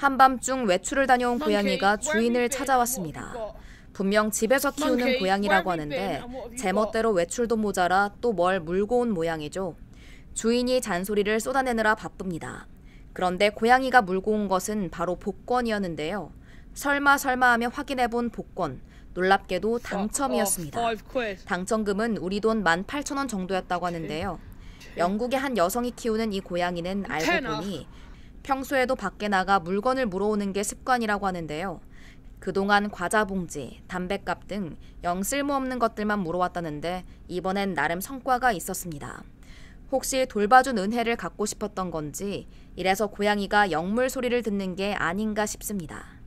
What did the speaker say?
한밤중 외출을 다녀온 고양이가 주인을 찾아왔습니다. 분명 집에서 키우는 고양이라고 하는데 제멋대로 외출도 모자라 또 뭘 물고 온 모양이죠. 주인이 잔소리를 쏟아내느라 바쁩니다. 그런데 고양이가 물고 온 것은 바로 복권이었는데요. 설마 설마 하며 확인해본 복권. 놀랍게도 당첨이었습니다. 당첨금은 우리 돈 18,000원 정도였다고 하는데요. 영국의 한 여성이 키우는 이 고양이는 알고 보니 평소에도 밖에 나가 물건을 물어오는 게 습관이라고 하는데요. 그동안 과자 봉지, 담뱃값 등 영 쓸모없는 것들만 물어왔다는데 이번엔 나름 성과가 있었습니다. 혹시 돌봐준 은혜를 갖고 싶었던 건지 이래서 고양이가 영물 소리를 듣는 게 아닌가 싶습니다.